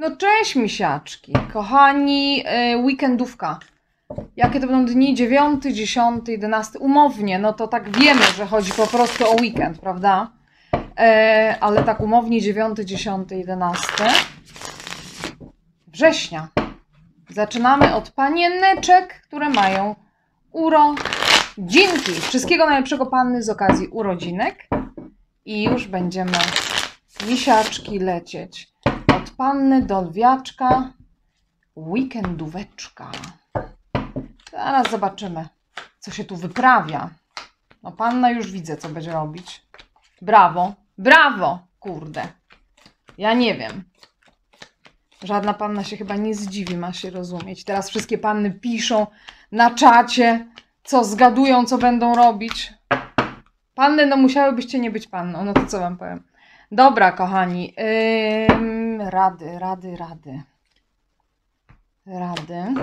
No cześć misiaczki, kochani, y, weekendówka. Jakie to będą dni? 9, 10, 11, umownie, no to tak wiemy, że chodzi po prostu o weekend, prawda? E, ale tak umownie 9, 10, 11 września. Zaczynamy od panieneczek, które mają urodzinki. Wszystkiego najlepszego panny z okazji urodzinek. I już będziemy misiaczki lecieć panny Dolwiaczka weekendóweczka. Zaraz zobaczymy, co się tu wyprawia. No panna już widzę, co będzie robić. Brawo, brawo, kurde. Ja nie wiem. Żadna panna się chyba nie zdziwi, ma się rozumieć. Teraz wszystkie panny piszą na czacie, co zgadują, co będą robić. Panny, no musiałybyście nie być panną, no to co wam powiem. Dobra, kochani. Yy rady, rady, rady. Rady.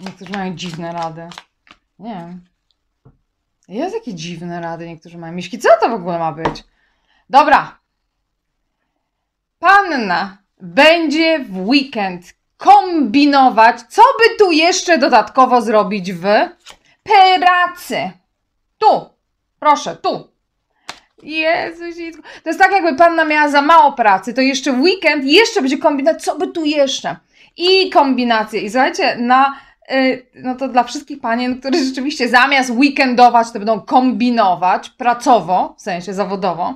Niektórzy mają dziwne rady. Nie wiem. Jest takie dziwne rady, niektórzy mają miśki. Co to w ogóle ma być? Dobra. Panna będzie w weekend kombinować, co by tu jeszcze dodatkowo zrobić w pracy. Tu, proszę, tu. Jezus, to jest tak, jakby panna miała za mało pracy, to jeszcze w weekend jeszcze będzie kombinacja. co by tu jeszcze. I kombinacje. I słuchajcie, na, yy, no to dla wszystkich panien, które rzeczywiście zamiast weekendować, to będą kombinować pracowo, w sensie zawodowo.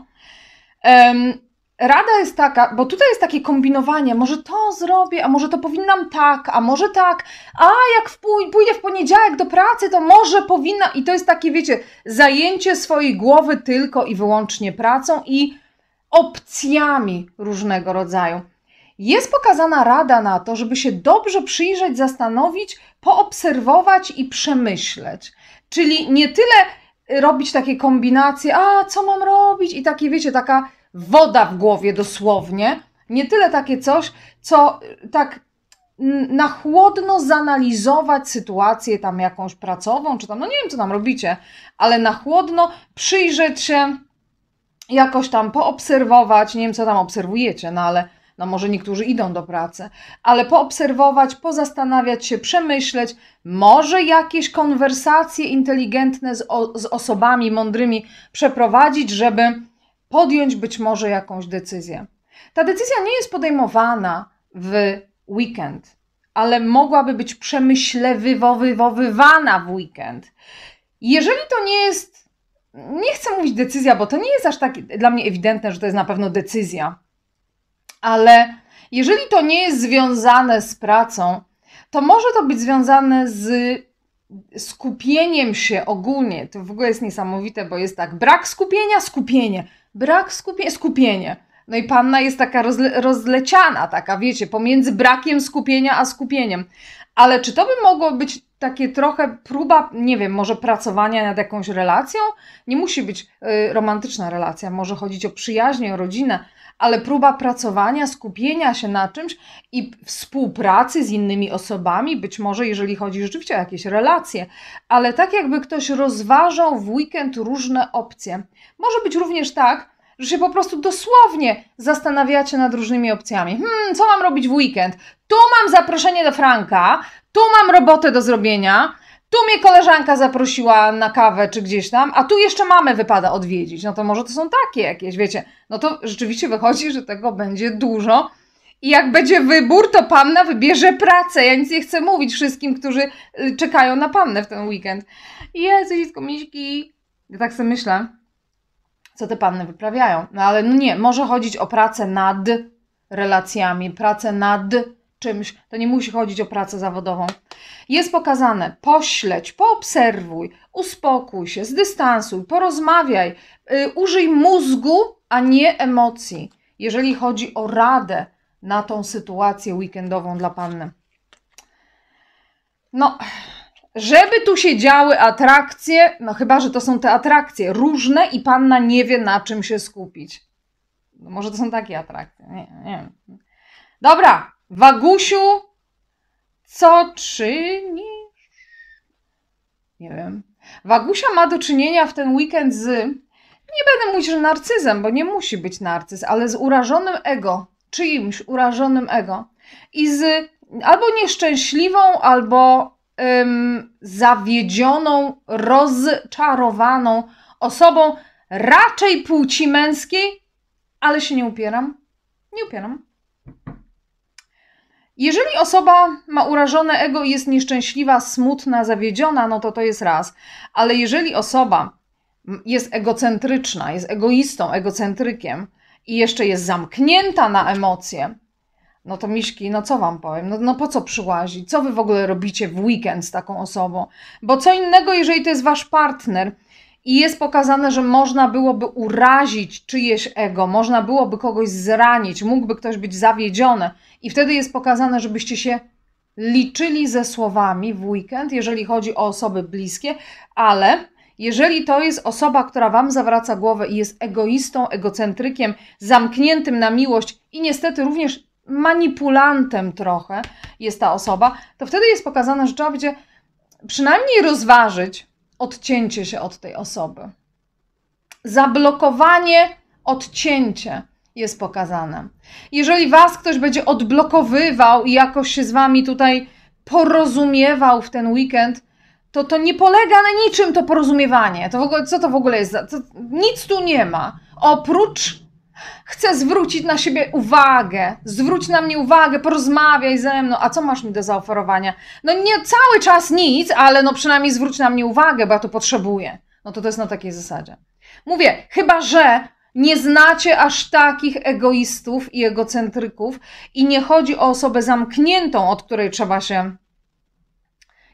Ym, rada jest taka, bo tutaj jest takie kombinowanie, może to zrobię, a może to powinnam tak, a może tak, a jak w, pójdę w poniedziałek do pracy, to może powinna. I to jest takie, wiecie, zajęcie swojej głowy tylko i wyłącznie pracą i opcjami różnego rodzaju. Jest pokazana rada na to, żeby się dobrze przyjrzeć, zastanowić, poobserwować i przemyśleć. Czyli nie tyle robić takie kombinacje, a co mam robić, i takie, wiecie, taka woda w głowie dosłownie. Nie tyle takie coś, co y, tak na chłodno zanalizować sytuację tam jakąś pracową, czy tam, no nie wiem, co tam robicie, ale na chłodno przyjrzeć się, jakoś tam poobserwować, nie wiem, co tam obserwujecie, no ale no może niektórzy idą do pracy, ale poobserwować, pozastanawiać się, przemyśleć, może jakieś konwersacje inteligentne z, o, z osobami mądrymi przeprowadzić, żeby podjąć być może jakąś decyzję. Ta decyzja nie jest podejmowana w weekend, ale mogłaby być przemyślewywowywowywana w weekend. Jeżeli to nie jest, nie chcę mówić decyzja, bo to nie jest aż tak dla mnie ewidentne, że to jest na pewno decyzja, ale jeżeli to nie jest związane z pracą, to może to być związane z skupieniem się ogólnie. To w ogóle jest niesamowite, bo jest tak: brak skupienia, skupienie brak skupienia, skupienia. No i panna jest taka rozle, rozleciana, taka wiecie, pomiędzy brakiem skupienia a skupieniem. Ale czy to by mogło być takie trochę próba, nie wiem, może pracowania nad jakąś relacją. Nie musi być y, romantyczna relacja, może chodzić o przyjaźń, o rodzinę, ale próba pracowania, skupienia się na czymś i współpracy z innymi osobami, być może jeżeli chodzi rzeczywiście o jakieś relacje, ale tak jakby ktoś rozważał w weekend różne opcje. Może być również tak, że się po prostu dosłownie zastanawiacie nad różnymi opcjami. Hmm, co mam robić w weekend? Tu mam zaproszenie do Franka, tu mam robotę do zrobienia, tu mnie koleżanka zaprosiła na kawę czy gdzieś tam, a tu jeszcze mamy wypada odwiedzić. No to może to są takie jakieś, wiecie. No to rzeczywiście wychodzi, że tego będzie dużo. I jak będzie wybór, to panna wybierze pracę. Ja nic nie chcę mówić wszystkim, którzy y, czekają na pannę w ten weekend. Jezu, dziecko miśki. Ja tak sobie myślę, co te panny wyprawiają. No ale no nie, może chodzić o pracę nad relacjami, pracę nad czymś, to nie musi chodzić o pracę zawodową. Jest pokazane: pośleć, poobserwuj, uspokój się, zdystansuj, porozmawiaj, yy, użyj mózgu, a nie emocji, jeżeli chodzi o radę na tą sytuację weekendową dla panny. No, żeby tu się działy atrakcje, no chyba, że to są te atrakcje różne i panna nie wie na czym się skupić. No może to są takie atrakcje, nie, nie wiem. Dobra, Wagusiu, co czynisz? Nie wiem. Wagusia ma do czynienia w ten weekend z, nie będę mówić, że narcyzem, bo nie musi być narcyz, ale z urażonym ego, czyimś urażonym ego. I z albo nieszczęśliwą, albo ym, zawiedzioną, rozczarowaną osobą raczej płci męskiej, ale się nie upieram. Nie upieram. Jeżeli osoba ma urażone ego i jest nieszczęśliwa, smutna, zawiedziona, no to to jest raz. Ale jeżeli osoba jest egocentryczna, jest egoistą, egocentrykiem i jeszcze jest zamknięta na emocje, no to miśki, no co wam powiem, no, no po co przyłazi? Co wy w ogóle robicie w weekend z taką osobą? Bo co innego, jeżeli to jest wasz partner – i jest pokazane, że można byłoby urazić czyjeś ego, można byłoby kogoś zranić, mógłby ktoś być zawiedziony, i wtedy jest pokazane, żebyście się liczyli ze słowami w weekend, jeżeli chodzi o osoby bliskie, ale jeżeli to jest osoba, która wam zawraca głowę i jest egoistą, egocentrykiem, zamkniętym na miłość i niestety również manipulantem trochę jest ta osoba, to wtedy jest pokazane, że trzeba będzie przynajmniej rozważyć, odcięcie się od tej osoby. Zablokowanie, odcięcie jest pokazane. Jeżeli was ktoś będzie odblokowywał i jakoś się z wami tutaj porozumiewał w ten weekend, to to nie polega na niczym to porozumiewanie. To w ogóle, co to w ogóle jest? Za, to, nic tu nie ma. Oprócz Chcę zwrócić na siebie uwagę. Zwróć na mnie uwagę, porozmawiaj ze mną. A co masz mi do zaoferowania? No nie cały czas nic, ale no przynajmniej zwróć na mnie uwagę, bo ja to potrzebuję. No to to jest na takiej zasadzie. Mówię, chyba że nie znacie aż takich egoistów i egocentryków i nie chodzi o osobę zamkniętą, od której trzeba się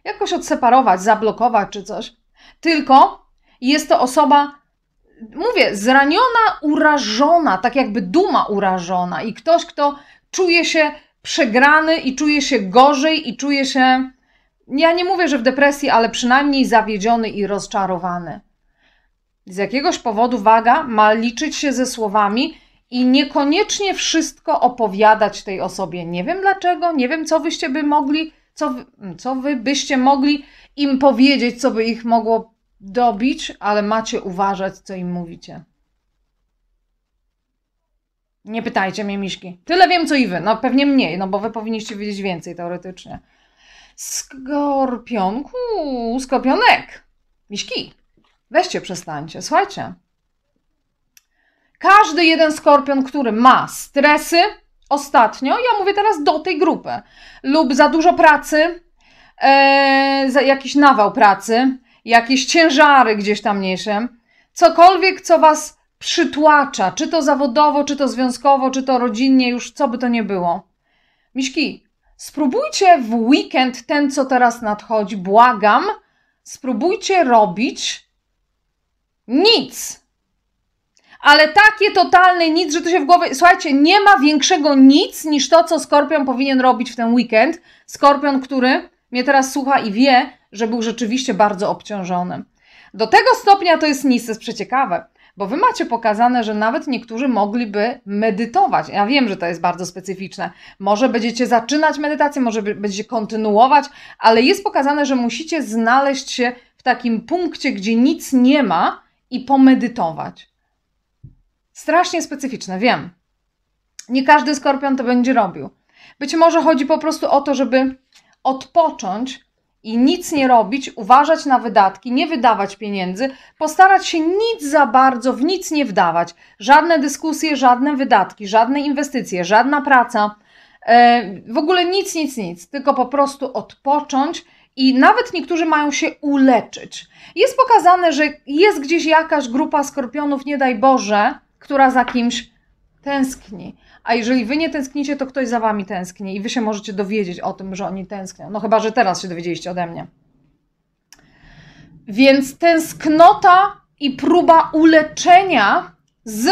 jakoś odseparować, zablokować czy coś. Tylko jest to osoba mówię, zraniona, urażona, tak jakby duma urażona i ktoś, kto czuje się przegrany i czuje się gorzej i czuje się, ja nie mówię, że w depresji, ale przynajmniej zawiedziony i rozczarowany. Z jakiegoś powodu waga ma liczyć się ze słowami i niekoniecznie wszystko opowiadać tej osobie. Nie wiem dlaczego, nie wiem, co wyście by mogli, co, co wy byście mogli im powiedzieć, co by ich mogło dobić, ale macie uważać, co im mówicie. Nie pytajcie mnie, Miszki. Tyle wiem, co i wy. No pewnie mniej, no bo wy powinniście wiedzieć więcej teoretycznie. Skorpionku, skorpionek. Miszki, weźcie, przestańcie. Słuchajcie. Każdy jeden skorpion, który ma stresy ostatnio, ja mówię teraz do tej grupy, lub za dużo pracy, e, jakiś nawał pracy, jakieś ciężary gdzieś tam mniejszym, cokolwiek, co was przytłacza, czy to zawodowo, czy to związkowo, czy to rodzinnie, już co by to nie było. Miśki, spróbujcie w weekend ten, co teraz nadchodzi, błagam, spróbujcie robić nic. Ale takie totalne nic, że to się w głowie. Słuchajcie, nie ma większego nic niż to, co skorpion powinien robić w ten weekend. Skorpion, który mnie teraz słucha i wie, że był rzeczywiście bardzo obciążonym. Do tego stopnia to jest nisys przeciekawe, bo wy macie pokazane, że nawet niektórzy mogliby medytować. Ja wiem, że to jest bardzo specyficzne. Może będziecie zaczynać medytację, może będziecie kontynuować, ale jest pokazane, że musicie znaleźć się w takim punkcie, gdzie nic nie ma i pomedytować. Strasznie specyficzne, wiem. Nie każdy skorpion to będzie robił. Być może chodzi po prostu o to, żeby odpocząć i nic nie robić, uważać na wydatki, nie wydawać pieniędzy, postarać się nic za bardzo w nic nie wdawać. Żadne dyskusje, żadne wydatki, żadne inwestycje, żadna praca, e, w ogóle nic, nic, nic, tylko po prostu odpocząć. I nawet niektórzy mają się uleczyć. Jest pokazane, że jest gdzieś jakaś grupa skorpionów, nie daj Boże, która za kimś tęskni. A jeżeli wy nie tęsknicie, to ktoś za wami tęskni i wy się możecie dowiedzieć o tym, że oni tęsknią. No chyba, że teraz się dowiedzieliście ode mnie. Więc tęsknota i próba uleczenia z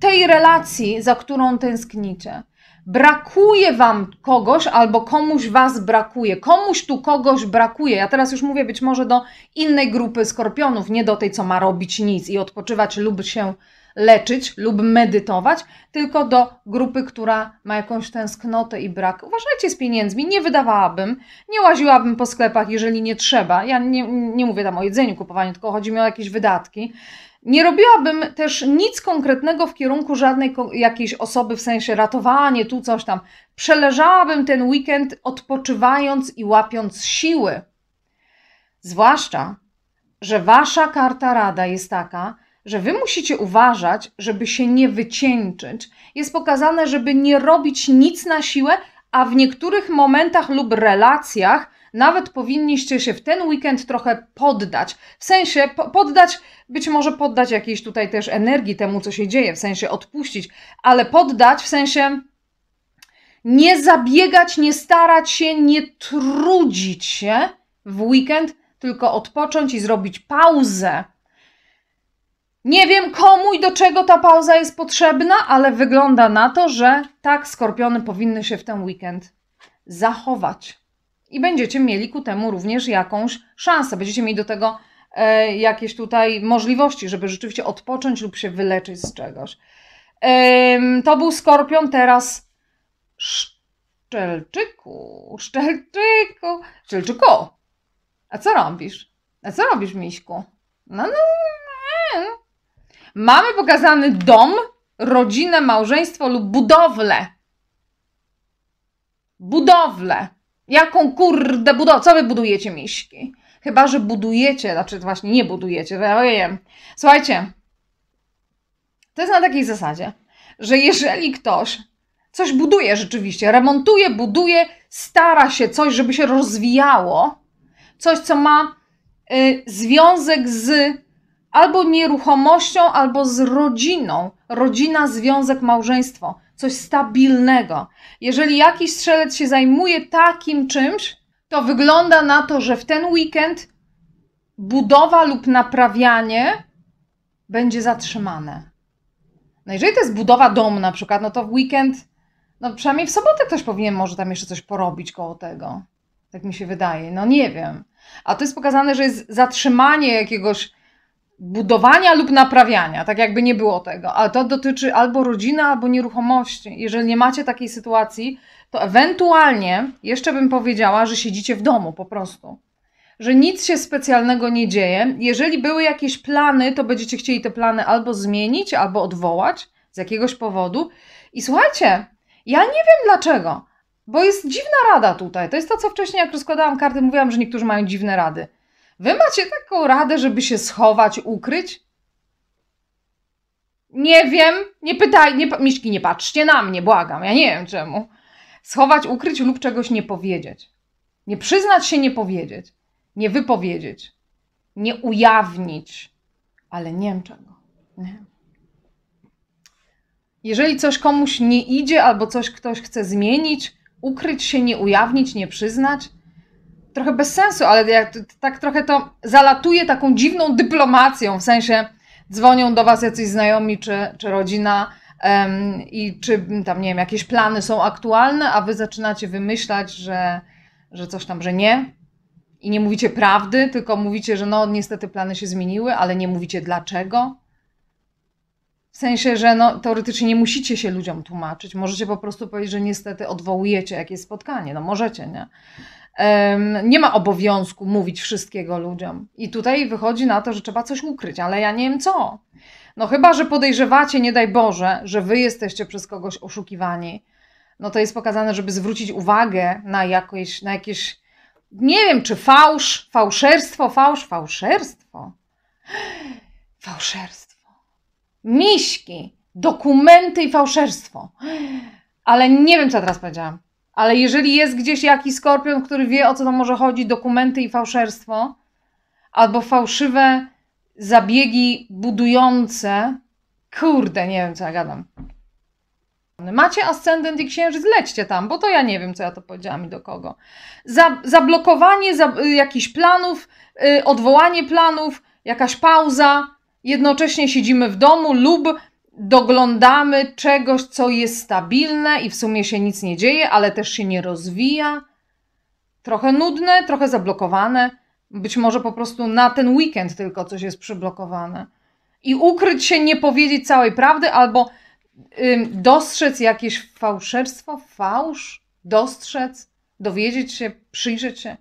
tej relacji, za którą tęsknicie. Brakuje wam kogoś albo komuś was brakuje, komuś tu kogoś brakuje. Ja teraz już mówię być może do innej grupy skorpionów, nie do tej, co ma robić nic i odpoczywać lub się leczyć lub medytować, tylko do grupy, która ma jakąś tęsknotę i brak. Uważajcie z pieniędzmi, nie wydawałabym, nie łaziłabym po sklepach, jeżeli nie trzeba. Ja nie, nie mówię tam o jedzeniu, kupowaniu, tylko chodzi mi o jakieś wydatki. Nie robiłabym też nic konkretnego w kierunku żadnej jakiejś osoby, w sensie ratowanie, tu coś tam. Przeleżałabym ten weekend odpoczywając i łapiąc siły. Zwłaszcza, że wasza karta rada jest taka, że wy musicie uważać, żeby się nie wycieńczyć. Jest pokazane, żeby nie robić nic na siłę, a w niektórych momentach lub relacjach nawet powinniście się w ten weekend trochę poddać. W sensie po poddać, być może poddać jakiejś tutaj też energii temu, co się dzieje, w sensie odpuścić, ale poddać w sensie nie zabiegać, nie starać się, nie trudzić się w weekend, tylko odpocząć i zrobić pauzę nie wiem komu i do czego ta pauza jest potrzebna, ale wygląda na to, że tak skorpiony powinny się w ten weekend zachować. I będziecie mieli ku temu również jakąś szansę. Będziecie mieli do tego e, jakieś tutaj możliwości, żeby rzeczywiście odpocząć lub się wyleczyć z czegoś. E, to był skorpion, teraz szczelczyku, szczelczyku, szczelczyku. A co robisz? A co robisz, miśku? No, no, no. Mamy pokazany dom, rodzinę, małżeństwo lub budowlę. Budowlę. Jaką kurde budowlę? Co wy budujecie, miśki? Chyba, że budujecie, znaczy właśnie nie budujecie, to ja wiem. Słuchajcie, to jest na takiej zasadzie, że jeżeli ktoś coś buduje rzeczywiście, remontuje, buduje, stara się coś, żeby się rozwijało, coś, co ma y, związek z albo nieruchomością, albo z rodziną. Rodzina, związek, małżeństwo coś stabilnego. Jeżeli jakiś strzelec się zajmuje takim czymś, to wygląda na to, że w ten weekend budowa lub naprawianie będzie zatrzymane. No jeżeli to jest budowa domu na przykład, no to w weekend, no przynajmniej w sobotę ktoś powinien może tam jeszcze coś porobić koło tego. Tak mi się wydaje. No nie wiem. A to jest pokazane, że jest zatrzymanie jakiegoś budowania lub naprawiania, tak jakby nie było tego. Ale to dotyczy albo rodziny, albo nieruchomości. Jeżeli nie macie takiej sytuacji, to ewentualnie jeszcze bym powiedziała, że siedzicie w domu po prostu. Że nic się specjalnego nie dzieje. Jeżeli były jakieś plany, to będziecie chcieli te plany albo zmienić, albo odwołać z jakiegoś powodu. I słuchajcie, ja nie wiem dlaczego, bo jest dziwna rada tutaj. To jest to, co wcześniej, jak rozkładałam karty, mówiłam, że niektórzy mają dziwne rady. Wy macie taką radę, żeby się schować, ukryć? Nie wiem, nie pytaj, nie, Miszki, nie patrzcie na mnie, błagam, ja nie wiem czemu. Schować, ukryć lub czegoś nie powiedzieć. Nie przyznać się, nie powiedzieć. Nie wypowiedzieć. Nie ujawnić. Ale nie wiem czego. Nie. Jeżeli coś komuś nie idzie albo coś ktoś chce zmienić, ukryć się, nie ujawnić, nie przyznać, trochę bez sensu, ale jak, tak trochę to zalatuje taką dziwną dyplomacją, w sensie dzwonią do was jacyś znajomi czy, czy rodzina um, i czy tam, nie wiem, jakieś plany są aktualne, a wy zaczynacie wymyślać, że, że coś tam, że nie. I nie mówicie prawdy, tylko mówicie, że no niestety plany się zmieniły, ale nie mówicie dlaczego. W sensie, że no, teoretycznie nie musicie się ludziom tłumaczyć. Możecie po prostu powiedzieć, że niestety odwołujecie jakieś spotkanie. No możecie, nie? nie ma obowiązku mówić wszystkiego ludziom. I tutaj wychodzi na to, że trzeba coś ukryć, ale ja nie wiem co. No chyba, że podejrzewacie, nie daj Boże, że wy jesteście przez kogoś oszukiwani. No to jest pokazane, żeby zwrócić uwagę na jakieś, na jakieś nie wiem, czy fałsz, fałszerstwo, fałsz, fałszerstwo. Fałszerstwo. Miśki, dokumenty i fałszerstwo. Ale nie wiem, co teraz powiedziałam ale jeżeli jest gdzieś jakiś skorpion, który wie o co tam może chodzi, dokumenty i fałszerstwo, albo fałszywe zabiegi budujące, kurde, nie wiem co ja gadam. Macie ascendent i księżyc, lećcie tam, bo to ja nie wiem, co ja to powiedziałam i do kogo. zablokowanie za, y, jakichś planów, y, odwołanie planów, jakaś pauza, jednocześnie siedzimy w domu lub doglądamy czegoś, co jest stabilne i w sumie się nic nie dzieje, ale też się nie rozwija. Trochę nudne, trochę zablokowane. Być może po prostu na ten weekend tylko coś jest przyblokowane. I ukryć się, nie powiedzieć całej prawdy, albo dostrzec jakieś fałszerstwo, fałsz, dostrzec, dowiedzieć się, przyjrzeć się.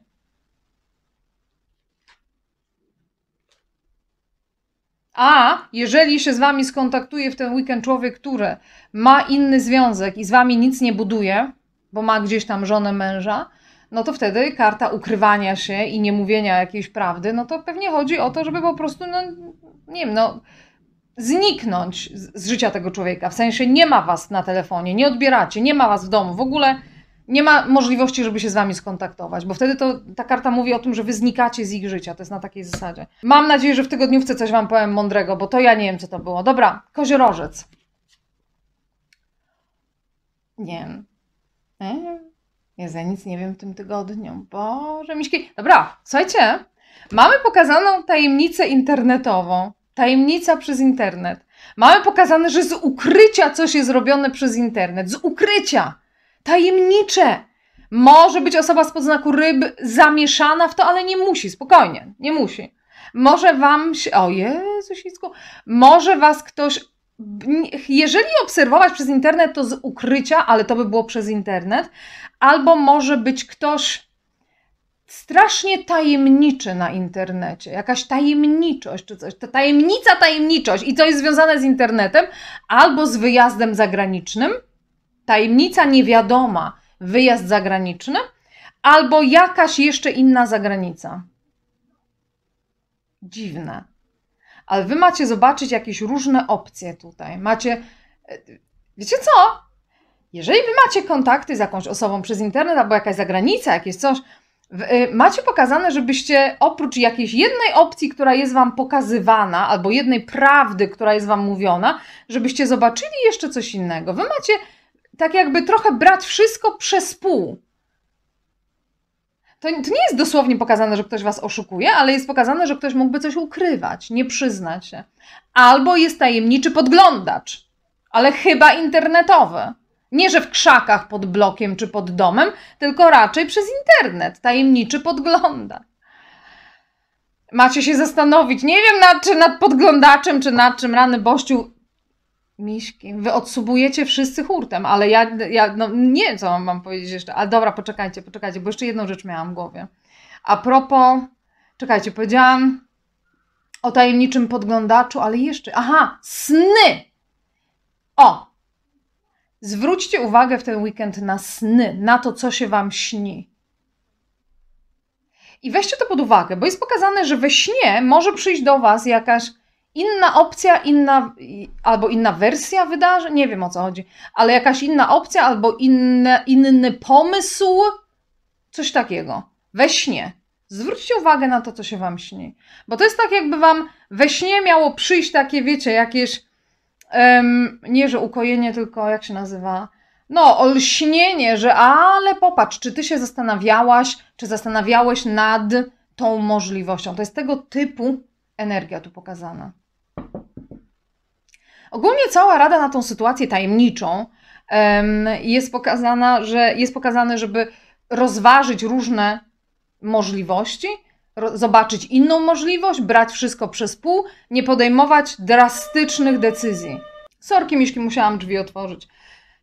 A jeżeli się z Wami skontaktuje w ten weekend człowiek, który ma inny związek i z Wami nic nie buduje, bo ma gdzieś tam żonę męża, no to wtedy karta ukrywania się i nie mówienia jakiejś prawdy, no to pewnie chodzi o to, żeby po prostu, no nie wiem, no zniknąć z, z życia tego człowieka. W sensie nie ma Was na telefonie, nie odbieracie, nie ma Was w domu, w ogóle nie ma możliwości, żeby się z wami skontaktować, bo wtedy to ta karta mówi o tym, że wy znikacie z ich życia. To jest na takiej zasadzie. Mam nadzieję, że w tygodniówce coś wam powiem mądrego, bo to ja nie wiem, co to było. Dobra, koziorożec. Nie wiem. E? Jezu, nic nie wiem w tym tygodniu. Boże, miśki. Dobra, słuchajcie. Mamy pokazaną tajemnicę internetową. Tajemnica przez internet. Mamy pokazane, że z ukrycia coś jest robione przez internet. Z ukrycia! tajemnicze. Może być osoba z podznaku ryb zamieszana w to, ale nie musi, spokojnie, nie musi. Może wam się. O Jezu, Może was ktoś. Jeżeli obserwować przez internet, to z ukrycia, ale to by było przez internet, albo może być ktoś strasznie tajemniczy na internecie, jakaś tajemniczość czy coś. Ta tajemnica, tajemniczość i to jest związane z internetem albo z wyjazdem zagranicznym tajemnica niewiadoma, wyjazd zagraniczny albo jakaś jeszcze inna zagranica. Dziwne. Ale wy macie zobaczyć jakieś różne opcje tutaj. Macie. E, wiecie co? Jeżeli wy macie kontakty z jakąś osobą przez internet albo jakaś zagranica, jakieś coś, e, macie pokazane, żebyście oprócz jakiejś jednej opcji, która jest wam pokazywana, albo jednej prawdy, która jest wam mówiona, żebyście zobaczyli jeszcze coś innego. Wy macie tak jakby trochę brać wszystko przez pół. To, to, nie jest dosłownie pokazane, że ktoś was oszukuje, ale jest pokazane, że ktoś mógłby coś ukrywać, nie przyznać się. Albo jest tajemniczy podglądacz, ale chyba internetowy. Nie, że w krzakach pod blokiem czy pod domem, tylko raczej przez internet. Tajemniczy podglądacz. Macie się zastanowić, nie wiem nad, czy nad podglądaczem, czy nad czym, rany bościu, Miśki. Wy odsubujecie wszyscy hurtem, ale ja, ja no nie wiem, co mam powiedzieć jeszcze. A dobra, poczekajcie, poczekajcie, bo jeszcze jedną rzecz miałam w głowie. A propos, czekajcie, powiedziałam o tajemniczym podglądaczu, ale jeszcze, aha, sny! O! Zwróćcie uwagę w ten weekend na sny, na to, co się Wam śni. I weźcie to pod uwagę, bo jest pokazane, że we śnie może przyjść do Was jakaś inna opcja, inna albo inna wersja wydarzeń, nie wiem o co chodzi, ale jakaś inna opcja albo inne, inny pomysł, coś takiego. We śnie. Zwróćcie uwagę na to, co się wam śni. Bo to jest tak, jakby wam we śnie miało przyjść takie, wiecie, jakieś. Um, nie, że ukojenie, tylko jak się nazywa? No, olśnienie, że ale popatrz, czy ty się zastanawiałaś, czy zastanawiałeś nad tą możliwością. To jest tego typu energia tu pokazana. Ogólnie cała rada na tą sytuację tajemniczą jest pokazana, że jest pokazane, żeby rozważyć różne możliwości, zobaczyć inną możliwość, brać wszystko przez pół, nie podejmować drastycznych decyzji. Sorki, jeśli musiałam drzwi otworzyć.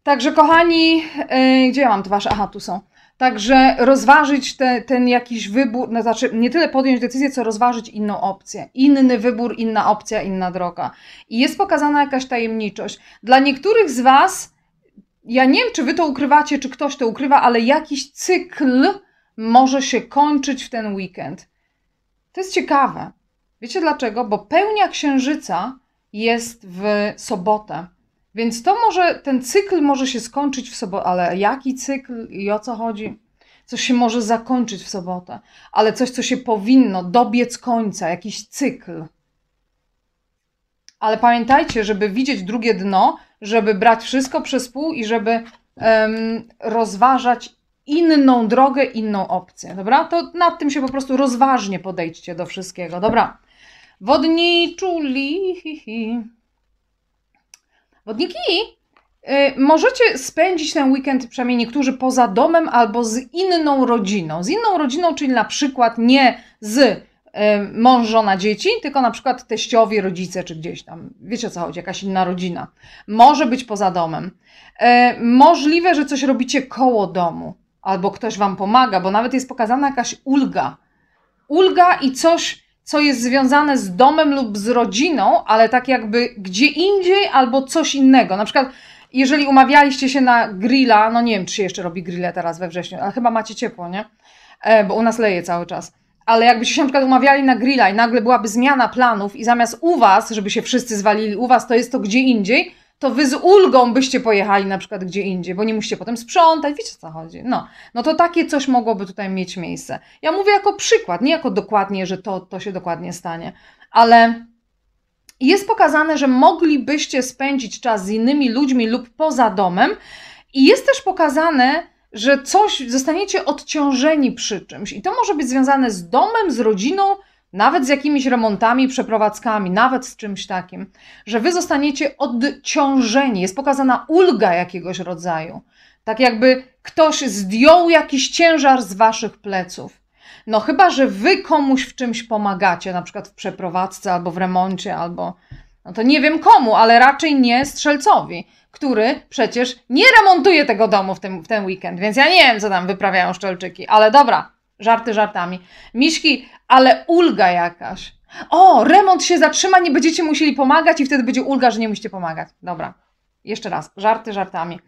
Także kochani, yy, gdzie ja mam twarz? wasze? Aha, tu są. Także rozważyć te, ten jakiś wybór, no, znaczy nie tyle podjąć decyzję, co rozważyć inną opcję. Inny wybór, inna opcja, inna droga. I jest pokazana jakaś tajemniczość. Dla niektórych z Was, ja nie wiem, czy Wy to ukrywacie, czy ktoś to ukrywa, ale jakiś cykl może się kończyć w ten weekend. To jest ciekawe. Wiecie dlaczego? Bo pełnia księżyca jest w sobotę. Więc to może, ten cykl może się skończyć w sobotę, ale jaki cykl i o co chodzi? Coś się może zakończyć w sobotę, ale coś, co się powinno dobiec końca, jakiś cykl. Ale pamiętajcie, żeby widzieć drugie dno, żeby brać wszystko przez pół i żeby um, rozważać inną drogę, inną opcję, dobra? To nad tym się po prostu rozważnie podejdźcie do wszystkiego, dobra? Wodniczuli, hi, hi. Wodniki y, możecie spędzić ten weekend, przynajmniej niektórzy, poza domem albo z inną rodziną. Z inną rodziną, czyli na przykład nie z y, mąż, żona, dzieci, tylko na przykład teściowie, rodzice, czy gdzieś tam. Wiecie o co chodzi, jakaś inna rodzina. Może być poza domem. Y, możliwe, że coś robicie koło domu, albo ktoś Wam pomaga, bo nawet jest pokazana jakaś ulga. Ulga i coś co jest związane z domem lub z rodziną, ale tak jakby gdzie indziej albo coś innego. Na przykład, jeżeli umawialiście się na grilla, no nie wiem, czy się jeszcze robi grille teraz we wrześniu, ale chyba macie ciepło, nie? E, bo u nas leje cały czas. Ale jakbyście się na przykład umawiali na grilla i nagle byłaby zmiana planów i zamiast u was, żeby się wszyscy zwalili u was, to jest to gdzie indziej, to wy z ulgą byście pojechali na przykład gdzie indziej, bo nie musicie potem sprzątać, wiecie o co chodzi. No, no to takie coś mogłoby tutaj mieć miejsce. Ja mówię jako przykład, nie jako dokładnie, że to, to się dokładnie stanie, ale jest pokazane, że moglibyście spędzić czas z innymi ludźmi lub poza domem i jest też pokazane, że coś, zostaniecie odciążeni przy czymś i to może być związane z domem, z rodziną, nawet z jakimiś remontami, przeprowadzkami, nawet z czymś takim, że wy zostaniecie odciążeni, jest pokazana ulga jakiegoś rodzaju, tak jakby ktoś zdjął jakiś ciężar z waszych pleców. No, chyba że wy komuś w czymś pomagacie, na przykład w przeprowadzce albo w remoncie, albo no to nie wiem komu, ale raczej nie strzelcowi, który przecież nie remontuje tego domu w ten, w ten weekend, więc ja nie wiem, co tam wyprawiają szczelczyki, ale dobra, żarty żartami. Miśki, ale ulga jakaś. O, remont się zatrzyma, nie będziecie musieli pomagać i wtedy będzie ulga, że nie musicie pomagać. Dobra, jeszcze raz, żarty żartami.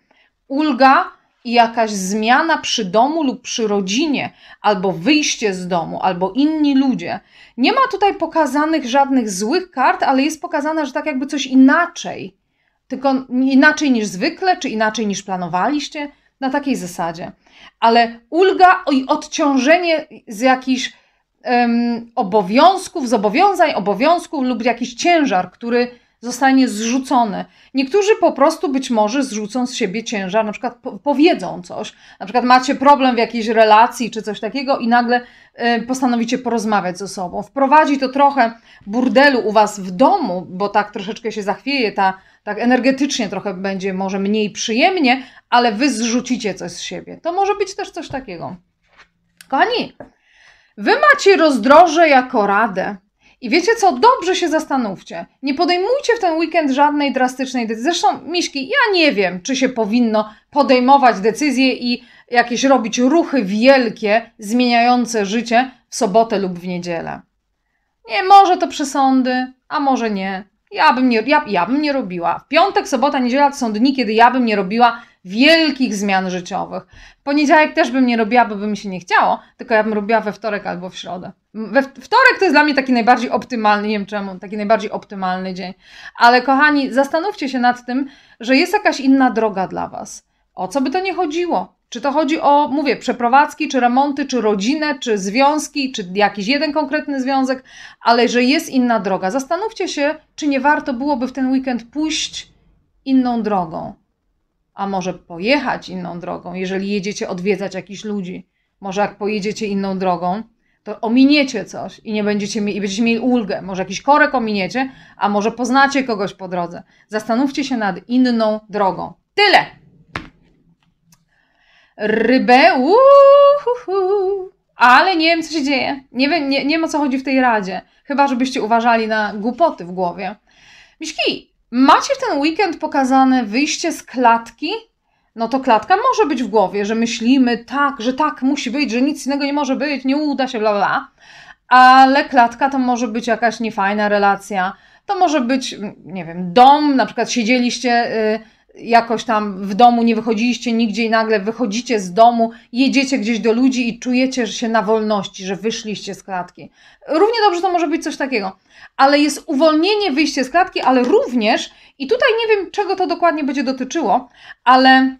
Ulga i jakaś zmiana przy domu lub przy rodzinie, albo wyjście z domu, albo inni ludzie. Nie ma tutaj pokazanych żadnych złych kart, ale jest pokazane, że tak jakby coś inaczej. Tylko inaczej niż zwykle, czy inaczej niż planowaliście, na takiej zasadzie. Ale ulga i odciążenie z jakichś um, obowiązków, zobowiązań, obowiązków lub jakiś ciężar, który zostanie zrzucony. Niektórzy po prostu być może zrzucą z siebie ciężar, na przykład powiedzą coś, na przykład macie problem w jakiejś relacji czy coś takiego i nagle postanowicie porozmawiać ze sobą. Wprowadzi to trochę burdelu u Was w domu, bo tak troszeczkę się zachwieje, ta, tak energetycznie trochę będzie może mniej przyjemnie, ale Wy zrzucicie coś z siebie. To może być też coś takiego. Kochani, Wy macie rozdroże jako radę. I wiecie co, dobrze się zastanówcie. Nie podejmujcie w ten weekend żadnej drastycznej decyzji. Zresztą, Miśki, ja nie wiem, czy się powinno podejmować decyzje i jakieś robić ruchy wielkie, zmieniające życie w sobotę lub w niedzielę. Nie, może to przesądy, a może nie. Ja bym nie, ja, ja bym nie robiła. W piątek, sobota, niedziela to są dni, kiedy ja bym nie robiła wielkich zmian życiowych. poniedziałek też bym nie robiła, bo by mi się nie chciało, tylko ja bym robiła we wtorek albo w środę. We wtorek to jest dla mnie taki najbardziej optymalny, nie wiem czemu, taki najbardziej optymalny dzień. Ale kochani, zastanówcie się nad tym, że jest jakaś inna droga dla Was. O co by to nie chodziło? Czy to chodzi o, mówię, przeprowadzki, czy remonty, czy rodzinę, czy związki, czy jakiś jeden konkretny związek, ale że jest inna droga. Zastanówcie się, czy nie warto byłoby w ten weekend pójść inną drogą a może pojechać inną drogą, jeżeli jedziecie odwiedzać jakichś ludzi. Może jak pojedziecie inną drogą, to ominiecie coś i nie będziecie i będziecie mieli ulgę. Może jakiś korek ominiecie, a może poznacie kogoś po drodze. Zastanówcie się nad inną drogą. Tyle! Rybę, uhuhu. ale nie wiem, co się dzieje. Nie wiem, nie, nie wiem, o co chodzi w tej radzie. Chyba, żebyście uważali na głupoty w głowie. Miśki, Macie w ten weekend pokazane wyjście z klatki? No to klatka może być w głowie, że myślimy tak, że tak musi być, że nic innego nie może być, nie uda się, bla bla. Ale klatka to może być jakaś niefajna relacja. To może być, mm, nie wiem, dom, na przykład siedzieliście. Yy, jakoś tam w domu nie wychodziliście nigdzie i nagle wychodzicie z domu, jedziecie gdzieś do ludzi i czujecie że się na wolności, że wyszliście z klatki. Równie dobrze to może być coś takiego, ale jest uwolnienie, wyjście z klatki, ale również, i tutaj nie wiem czego to dokładnie będzie dotyczyło, ale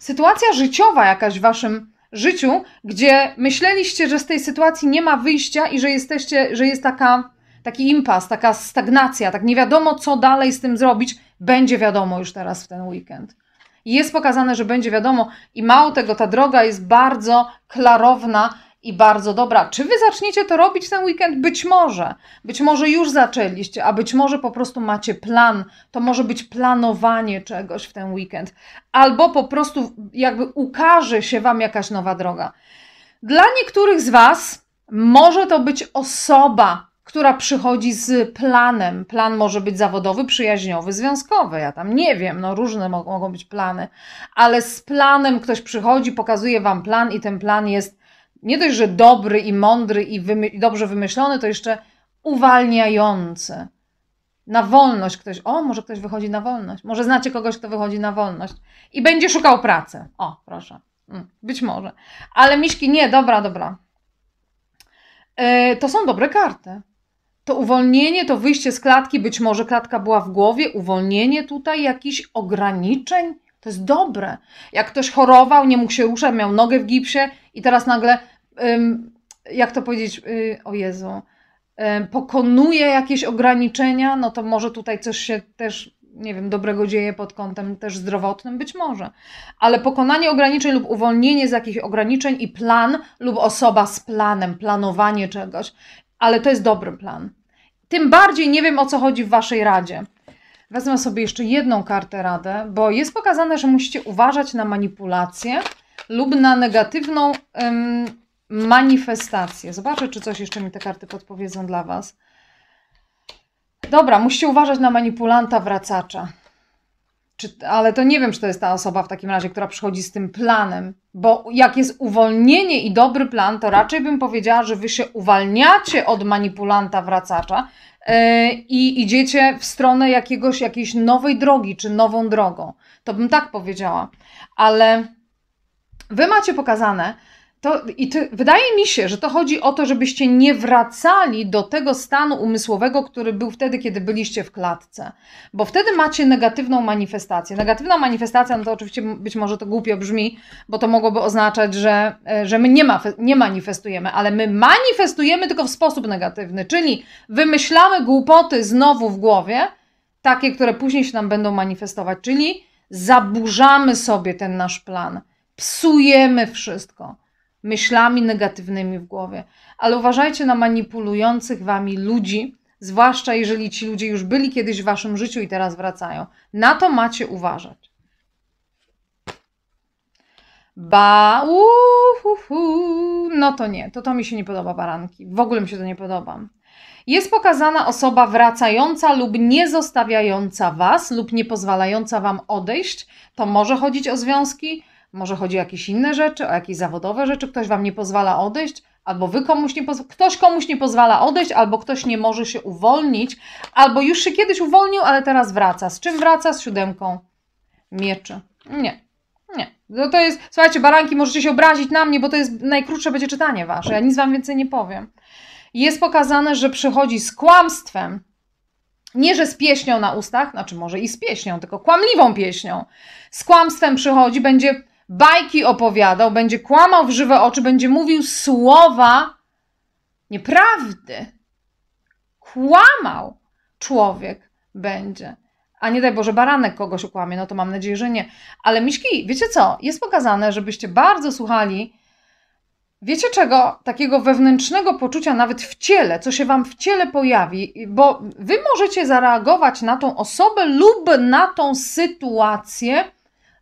sytuacja życiowa jakaś w waszym życiu, gdzie myśleliście, że z tej sytuacji nie ma wyjścia i że jesteście, że jest taka taki impas, taka stagnacja, tak nie wiadomo co dalej z tym zrobić, będzie wiadomo już teraz w ten weekend. Jest pokazane, że będzie wiadomo, i mało tego, ta droga jest bardzo klarowna i bardzo dobra. Czy wy zaczniecie to robić ten weekend? Być może. Być może już zaczęliście, a być może po prostu macie plan. To może być planowanie czegoś w ten weekend. Albo po prostu jakby ukaże się wam jakaś nowa droga. Dla niektórych z was może to być osoba, która przychodzi z planem. Plan może być zawodowy, przyjaźniowy, związkowy. Ja tam nie wiem, no różne mogą być plany, ale z planem ktoś przychodzi, pokazuje wam plan i ten plan jest nie dość, że dobry i mądry i, wymy dobrze wymyślony, to jeszcze uwalniający. Na wolność ktoś, o, może ktoś wychodzi na wolność, może znacie kogoś, kto wychodzi na wolność i będzie szukał pracy. O, proszę, mm, być może. Ale miśki, nie, dobra, dobra. Yy, to są dobre karty to uwolnienie, to wyjście z klatki, być może klatka była w głowie, uwolnienie tutaj jakichś ograniczeń, to jest dobre. Jak ktoś chorował, nie mógł się ruszać, miał nogę w gipsie i teraz nagle, jak to powiedzieć, y, o Jezu, pokonuje jakieś ograniczenia, no to może tutaj coś się też, nie wiem, dobrego dzieje pod kątem też zdrowotnym, być może. Ale pokonanie ograniczeń lub uwolnienie z jakichś ograniczeń i plan lub osoba z planem, planowanie czegoś, ale to jest dobry plan tym bardziej nie wiem o co chodzi w waszej radzie. Wezmę sobie jeszcze jedną kartę radę, bo jest pokazane, że musicie uważać na manipulację lub na negatywną ym, manifestację. Zobaczę, czy coś jeszcze mi te karty podpowiedzą dla was. Dobra, musicie uważać na manipulanta, wracacza. Czy, ale to nie wiem, czy to jest ta osoba w takim razie, która przychodzi z tym planem, bo jak jest uwolnienie i dobry plan, to raczej bym powiedziała, że wy się uwalniacie od manipulanta wracacza yy, i idziecie w stronę jakiegoś, jakiejś nowej drogi, czy nową drogą. To bym tak powiedziała, ale wy macie pokazane, to, I to, wydaje mi się, że to chodzi o to, żebyście nie wracali do tego stanu umysłowego, który był wtedy, kiedy byliście w klatce, bo wtedy macie negatywną manifestację. Negatywna manifestacja, no to oczywiście być może to głupio brzmi, bo to mogłoby oznaczać, że, e, że my nie, ma, nie manifestujemy, ale my manifestujemy tylko w sposób negatywny, czyli wymyślamy głupoty znowu w głowie, takie, które później się nam będą manifestować, czyli zaburzamy sobie ten nasz plan, psujemy wszystko myślami negatywnymi w głowie. Ale uważajcie na manipulujących wami ludzi, zwłaszcza jeżeli ci ludzie już byli kiedyś w waszym życiu i teraz wracają. Na to macie uważać. Ba, uhuhu. no to nie, to to mi się nie podoba, baranki. W ogóle mi się to nie podoba. Jest pokazana osoba wracająca lub nie zostawiająca was, lub nie pozwalająca wam odejść. To może chodzić o związki może chodzi o jakieś inne rzeczy, o jakieś zawodowe rzeczy, ktoś wam nie pozwala odejść, albo wy komuś nie pozwala, ktoś komuś nie pozwala odejść, albo ktoś nie może się uwolnić, albo już się kiedyś uwolnił, ale teraz wraca. Z czym wraca? Z siódemką mieczy. Nie, nie. No to jest, słuchajcie, baranki, możecie się obrazić na mnie, bo to jest najkrótsze będzie czytanie wasze. Ja nic wam więcej nie powiem. Jest pokazane, że przychodzi z kłamstwem. Nie, że z pieśnią na ustach, znaczy może i z pieśnią, tylko kłamliwą pieśnią. Z kłamstwem przychodzi, będzie bajki opowiadał, będzie kłamał w żywe oczy, będzie mówił słowa nieprawdy. Kłamał człowiek będzie. A nie daj Boże, baranek kogoś ukłamie, no to mam nadzieję, że nie. Ale miśki, wiecie co? Jest pokazane, żebyście bardzo słuchali, wiecie czego? Takiego wewnętrznego poczucia nawet w ciele, co się wam w ciele pojawi, bo wy możecie zareagować na tą osobę lub na tą sytuację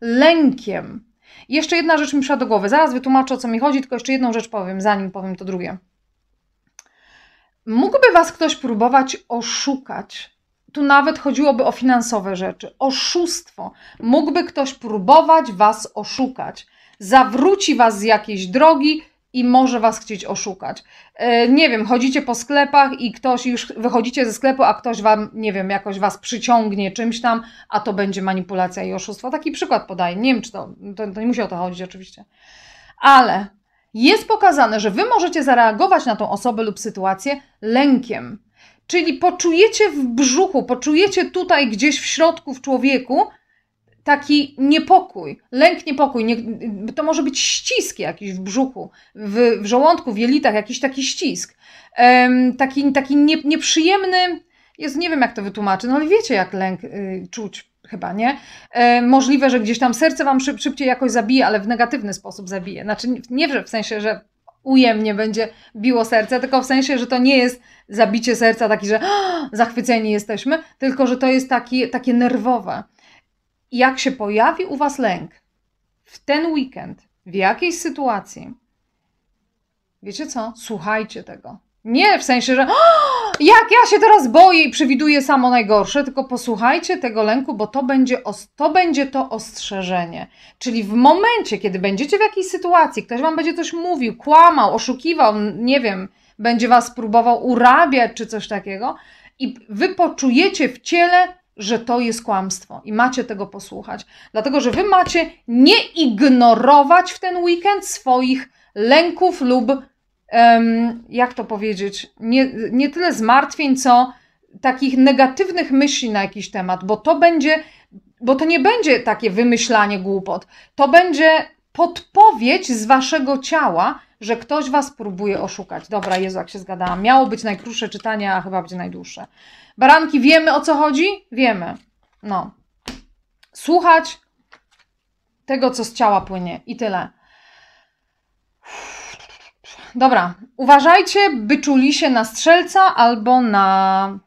lękiem. Jeszcze jedna rzecz mi przyszła do głowy. Zaraz wytłumaczę, o co mi chodzi, tylko jeszcze jedną rzecz powiem, zanim powiem to drugie. Mógłby Was ktoś próbować oszukać. Tu nawet chodziłoby o finansowe rzeczy. Oszustwo. Mógłby ktoś próbować Was oszukać. Zawróci Was z jakiejś drogi, i może was chcieć oszukać. E, nie wiem, chodzicie po sklepach i ktoś już wychodzicie ze sklepu, a ktoś wam, nie wiem, jakoś was przyciągnie czymś tam, a to będzie manipulacja i oszustwo. Taki przykład podaję. Nie wiem, czy to, to, to nie musi o to chodzić oczywiście. Ale jest pokazane, że wy możecie zareagować na tą osobę lub sytuację lękiem. Czyli poczujecie w brzuchu, poczujecie tutaj gdzieś w środku w człowieku, taki niepokój, lęk niepokój. Nie, to może być ścisk jakiś w brzuchu, w, w żołądku, w jelitach, jakiś taki ścisk. Um, taki taki nie, nieprzyjemny, jest, nie wiem jak to wytłumaczyć, no ale wiecie jak lęk y, czuć chyba, nie? E, możliwe, że gdzieś tam serce Wam szyb, szybciej jakoś zabije, ale w negatywny sposób zabije. Znaczy nie w, w sensie, że ujemnie będzie biło serce, tylko w sensie, że to nie jest zabicie serca taki, że zachwyceni jesteśmy, tylko że to jest taki, takie nerwowe jak się pojawi u Was lęk w ten weekend, w jakiejś sytuacji, wiecie co? Słuchajcie tego. Nie w sensie, że jak ja się teraz boję i przewiduję samo najgorsze, tylko posłuchajcie tego lęku, bo to będzie, to będzie to ostrzeżenie. Czyli w momencie, kiedy będziecie w jakiejś sytuacji, ktoś wam będzie coś mówił, kłamał, oszukiwał, nie wiem, będzie was próbował urabiać czy coś takiego, i wy poczujecie w ciele że to jest kłamstwo i macie tego posłuchać, dlatego że wy macie nie ignorować w ten weekend swoich lęków lub, um, jak to powiedzieć, nie, nie tyle zmartwień, co takich negatywnych myśli na jakiś temat, bo to będzie, bo to nie będzie takie wymyślanie głupot, to będzie podpowiedź z waszego ciała, że ktoś Was próbuje oszukać. Dobra, Jezu, jak się zgadałam. Miało być najkrótsze czytanie, a chyba będzie najdłuższe. Baranki, wiemy o co chodzi? Wiemy. No. Słuchać tego, co z ciała płynie i tyle. Dobra, uważajcie, by czuli się na strzelca albo na.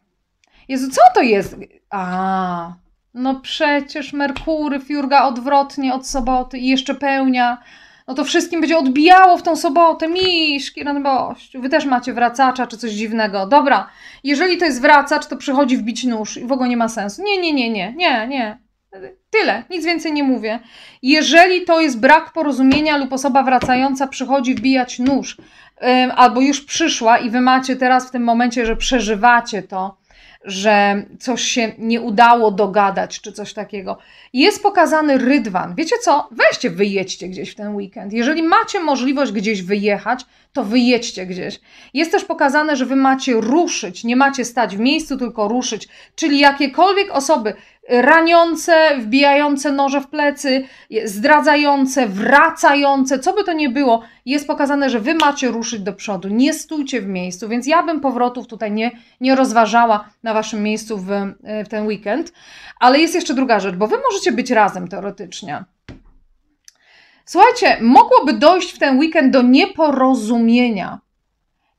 Jezu, co to jest? A, no przecież Merkury, Fiurga odwrotnie od soboty i jeszcze pełnia no to wszystkim będzie odbijało w tą sobotę. Miszki, bość. wy też macie wracacza czy coś dziwnego. Dobra, jeżeli to jest wracacz, to przychodzi wbić nóż i w ogóle nie ma sensu. Nie, nie, nie, nie, nie, nie. Tyle, nic więcej nie mówię. Jeżeli to jest brak porozumienia lub osoba wracająca przychodzi wbijać nóż, albo już przyszła i wy macie teraz w tym momencie, że przeżywacie to, że coś się nie udało dogadać, czy coś takiego. Jest pokazany rydwan. Wiecie co? Weźcie, wyjedźcie gdzieś w ten weekend. Jeżeli macie możliwość gdzieś wyjechać, to wyjedźcie gdzieś. Jest też pokazane, że wy macie ruszyć, nie macie stać w miejscu, tylko ruszyć. Czyli jakiekolwiek osoby, raniące, wbijające noże w plecy, zdradzające, wracające, co by to nie było, jest pokazane, że wy macie ruszyć do przodu, nie stójcie w miejscu, więc ja bym powrotów tutaj nie, nie rozważała na waszym miejscu w, e, w ten weekend. Ale jest jeszcze druga rzecz, bo wy możecie być razem teoretycznie. Słuchajcie, mogłoby dojść w ten weekend do nieporozumienia,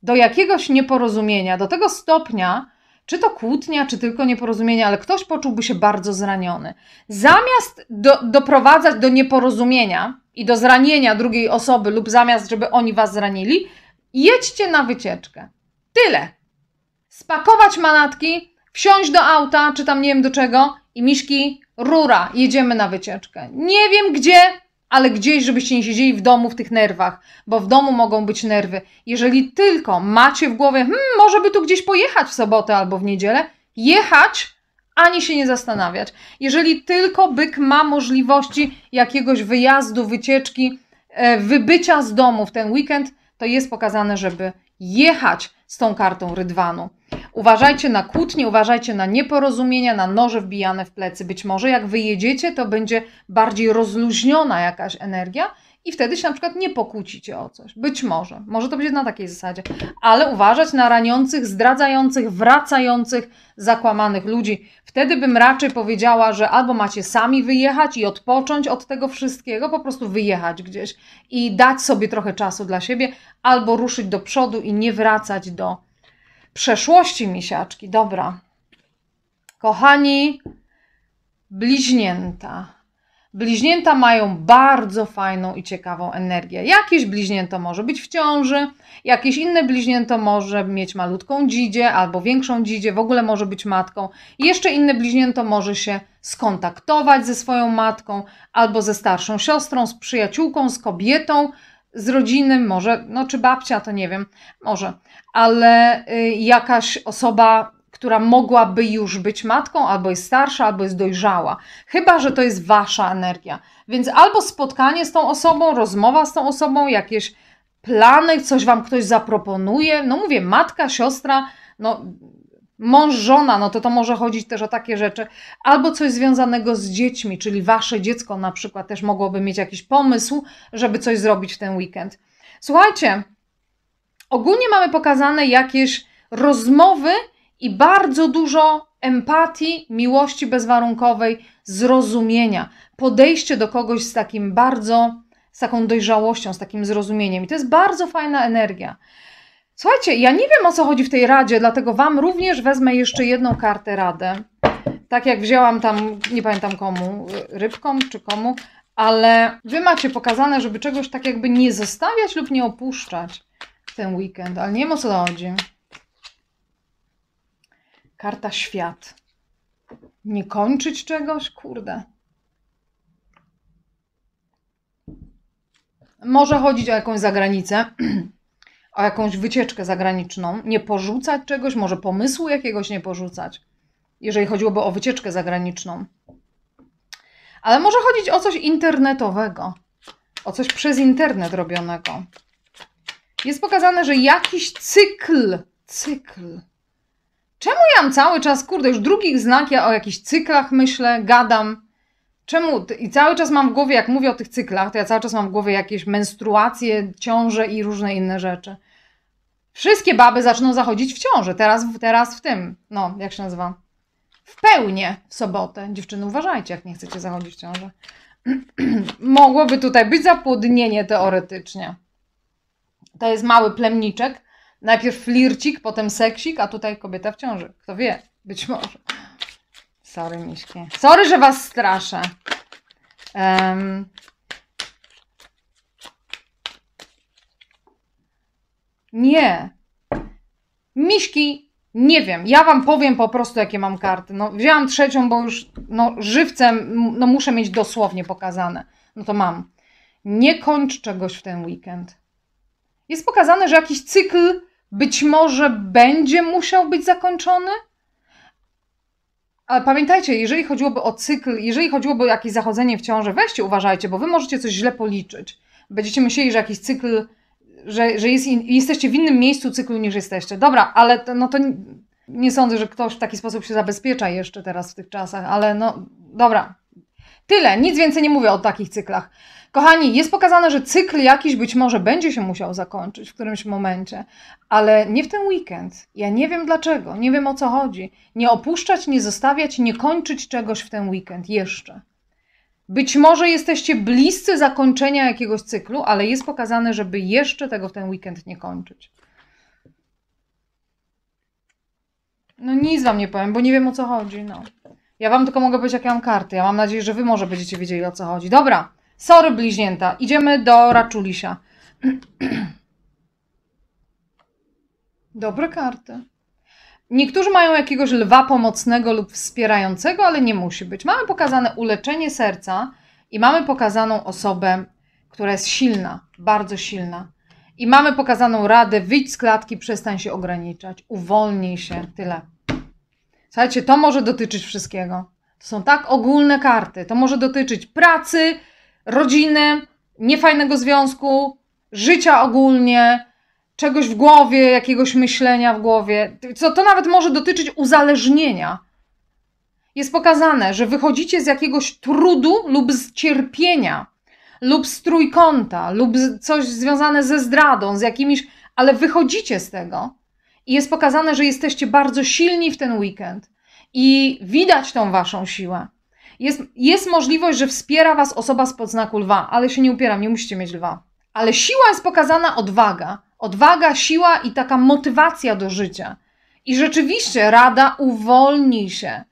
do jakiegoś nieporozumienia, do tego stopnia, czy to kłótnia, czy tylko nieporozumienie, ale ktoś poczułby się bardzo zraniony. Zamiast do, doprowadzać do nieporozumienia i do zranienia drugiej osoby, lub zamiast, żeby oni was zranili, jedźcie na wycieczkę. Tyle. Spakować manatki, wsiąść do auta, czy tam nie wiem do czego, i miszki, rura, jedziemy na wycieczkę. Nie wiem gdzie, ale gdzieś, żebyście nie siedzieli w domu w tych nerwach, bo w domu mogą być nerwy. Jeżeli tylko macie w głowie, hmm, może by tu gdzieś pojechać w sobotę albo w niedzielę, jechać, ani się nie zastanawiać. Jeżeli tylko byk ma możliwości jakiegoś wyjazdu, wycieczki, e, wybycia z domu w ten weekend, to jest pokazane, żeby jechać z tą kartą rydwanu. Uważajcie na kłótnie, uważajcie na nieporozumienia, na noże wbijane w plecy. Być może jak wyjedziecie, to będzie bardziej rozluźniona jakaś energia i wtedy się na przykład nie pokłócicie o coś. Być może. Może to będzie na takiej zasadzie. Ale uważać na raniących, zdradzających, wracających, zakłamanych ludzi. Wtedy bym raczej powiedziała, że albo macie sami wyjechać i odpocząć od tego wszystkiego, po prostu wyjechać gdzieś i dać sobie trochę czasu dla siebie, albo ruszyć do przodu i nie wracać do przeszłości misiaczki. Dobra. Kochani, bliźnięta. Bliźnięta mają bardzo fajną i ciekawą energię. Jakieś bliźnięto może być w ciąży, jakieś inne bliźnięto może mieć malutką dzidzie albo większą dzidzie, w ogóle może być matką. Jeszcze inne bliźnięto może się skontaktować ze swoją matką albo ze starszą siostrą, z przyjaciółką, z kobietą, z rodziny, może, no czy babcia, to nie wiem, może ale y, jakaś osoba, która mogłaby już być matką, albo jest starsza, albo jest dojrzała. Chyba, że to jest wasza energia. Więc albo spotkanie z tą osobą, rozmowa z tą osobą, jakieś plany, coś wam ktoś zaproponuje. No mówię, matka, siostra, no mąż, żona, no to to może chodzić też o takie rzeczy, albo coś związanego z dziećmi, czyli wasze dziecko na przykład też mogłoby mieć jakiś pomysł, żeby coś zrobić w ten weekend. Słuchajcie, Ogólnie mamy pokazane jakieś rozmowy i bardzo dużo empatii, miłości bezwarunkowej, zrozumienia. Podejście do kogoś z takim bardzo, z taką dojrzałością, z takim zrozumieniem. I to jest bardzo fajna energia. Słuchajcie, ja nie wiem o co chodzi w tej radzie, dlatego Wam również wezmę jeszcze jedną kartę radę. Tak jak wzięłam tam, nie pamiętam komu, rybkom czy komu, ale Wy macie pokazane, żeby czegoś tak jakby nie zostawiać lub nie opuszczać ten weekend, ale nie wiem o co chodzi. Karta świat. Nie kończyć czegoś? Kurde. Może chodzić o jakąś zagranicę, o jakąś wycieczkę zagraniczną. Nie porzucać czegoś, może pomysłu jakiegoś nie porzucać, jeżeli chodziłoby o wycieczkę zagraniczną. Ale może chodzić o coś internetowego, o coś przez internet robionego jest pokazane, że jakiś cykl, cykl. Czemu ja mam cały czas, kurde, już drugich znak, ja o jakichś cyklach myślę, gadam. Czemu? I cały czas mam w głowie, jak mówię o tych cyklach, to ja cały czas mam w głowie jakieś menstruacje, ciąże i różne inne rzeczy. Wszystkie baby zaczną zachodzić w ciąży, teraz, teraz w tym, no, jak się nazywa? W pełni w sobotę. Dziewczyny, uważajcie, jak nie chcecie zachodzić w ciąży. Mogłoby tutaj być zapłodnienie teoretycznie. To jest mały plemniczek. Najpierw flircik, potem seksik, a tutaj kobieta w ciąży. Kto wie, być może. Sorry, miśki. Sorry, że was straszę. Um. Nie. Miśki, nie wiem. Ja wam powiem po prostu, jakie mam karty. No, wzięłam trzecią, bo już no, żywcem no, muszę mieć dosłownie pokazane. No to mam. Nie kończ czegoś w ten weekend jest pokazane, że jakiś cykl być może będzie musiał być zakończony. Ale pamiętajcie, jeżeli chodziłoby o cykl, jeżeli chodziłoby o jakieś zachodzenie w ciąży, weźcie, uważajcie, bo wy możecie coś źle policzyć. Będziecie myśleli, że jakiś cykl, że, że jest in, jesteście w innym miejscu cyklu niż jesteście. Dobra, ale to, no to nie, nie sądzę, że ktoś w taki sposób się zabezpiecza jeszcze teraz w tych czasach, ale no dobra. Tyle, nic więcej nie mówię o takich cyklach. Kochani, jest pokazane, że cykl jakiś być może będzie się musiał zakończyć w którymś momencie, ale nie w ten weekend. Ja nie wiem dlaczego, nie wiem o co chodzi. Nie opuszczać, nie zostawiać, nie kończyć czegoś w ten weekend jeszcze. Być może jesteście bliscy zakończenia jakiegoś cyklu, ale jest pokazane, żeby jeszcze tego w ten weekend nie kończyć. No nic wam nie powiem, bo nie wiem o co chodzi, no. Ja wam tylko mogę powiedzieć, jakie mam karty. Ja mam nadzieję, że wy może będziecie wiedzieli o co chodzi. Dobra, Sorry, bliźnięta. Idziemy do Raczulisia. Dobre karty. Niektórzy mają jakiegoś lwa pomocnego lub wspierającego, ale nie musi być. Mamy pokazane uleczenie serca i mamy pokazaną osobę, która jest silna, bardzo silna. I mamy pokazaną radę: wyjdź z klatki, przestań się ograniczać, uwolnij się, tyle. Słuchajcie, to może dotyczyć wszystkiego. To są tak ogólne karty. To może dotyczyć pracy, rodziny, niefajnego związku, życia ogólnie, czegoś w głowie, jakiegoś myślenia w głowie. Co to nawet może dotyczyć uzależnienia. Jest pokazane, że wychodzicie z jakiegoś trudu lub z cierpienia, lub z trójkąta, lub coś związane ze zdradą, z jakimiś, ale wychodzicie z tego. I jest pokazane, że jesteście bardzo silni w ten weekend i widać tą waszą siłę. Jest, jest możliwość, że wspiera Was osoba spod znaku lwa, ale się nie upieram, nie musicie mieć lwa. Ale siła jest pokazana odwaga. Odwaga, siła i taka motywacja do życia. I rzeczywiście rada uwolni się.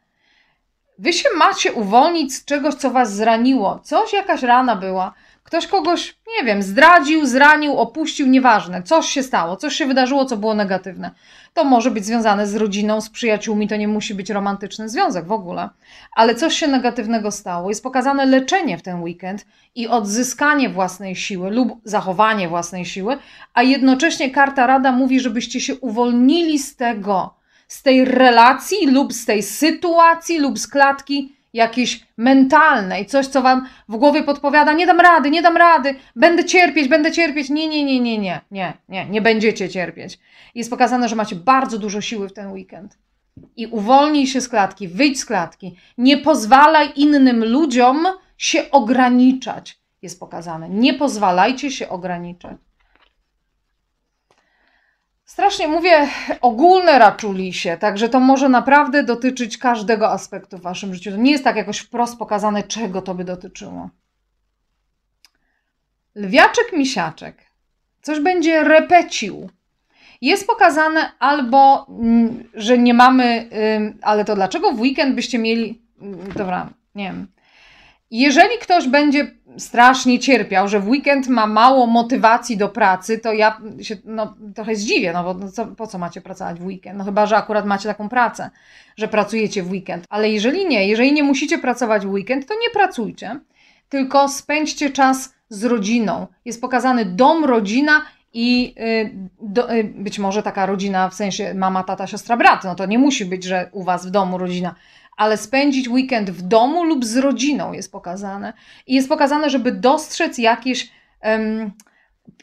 Wy się macie uwolnić z czegoś, co was zraniło. Coś, jakaś rana była. Ktoś kogoś, nie wiem, zdradził, zranił, opuścił, nieważne, coś się stało, coś się wydarzyło, co było negatywne. To może być związane z rodziną, z przyjaciółmi, to nie musi być romantyczny związek w ogóle, ale coś się negatywnego stało. Jest pokazane leczenie w ten weekend i odzyskanie własnej siły lub zachowanie własnej siły, a jednocześnie karta rada mówi, żebyście się uwolnili z tego, z tej relacji lub z tej sytuacji lub z klatki jakieś mentalne i coś, co wam w głowie podpowiada, nie dam rady, nie dam rady, będę cierpieć, będę cierpieć. Nie, nie, nie, nie, nie, nie, nie, nie będziecie cierpieć. Jest pokazane, że macie bardzo dużo siły w ten weekend. I uwolnij się z klatki, wyjdź z klatki. Nie pozwalaj innym ludziom się ograniczać, jest pokazane. Nie pozwalajcie się ograniczać. Strasznie mówię ogólne raczulisie, także to może naprawdę dotyczyć każdego aspektu w waszym życiu. To nie jest tak jakoś wprost pokazane, czego to by dotyczyło. Lwiaczek misiaczek. Coś będzie repecił. Jest pokazane albo, mm, że nie mamy, ale to dlaczego w weekend byście mieli. Mm, dobra, nie wiem. Jeżeli ktoś będzie strasznie cierpiał, że w weekend ma mało motywacji do pracy, to ja się no, trochę zdziwię, no bo no co, po co macie pracować w weekend? No chyba, że akurat macie taką pracę, że pracujecie w weekend. Ale jeżeli nie, jeżeli nie musicie pracować w weekend, to nie pracujcie, tylko spędźcie czas z rodziną. Jest pokazany dom, rodzina i y, do, y, być może taka rodzina, w sensie mama, tata, siostra, brat, no to nie musi być, że u was w domu rodzina, ale spędzić weekend w domu lub z rodziną jest pokazane. I jest pokazane, żeby dostrzec jakieś um,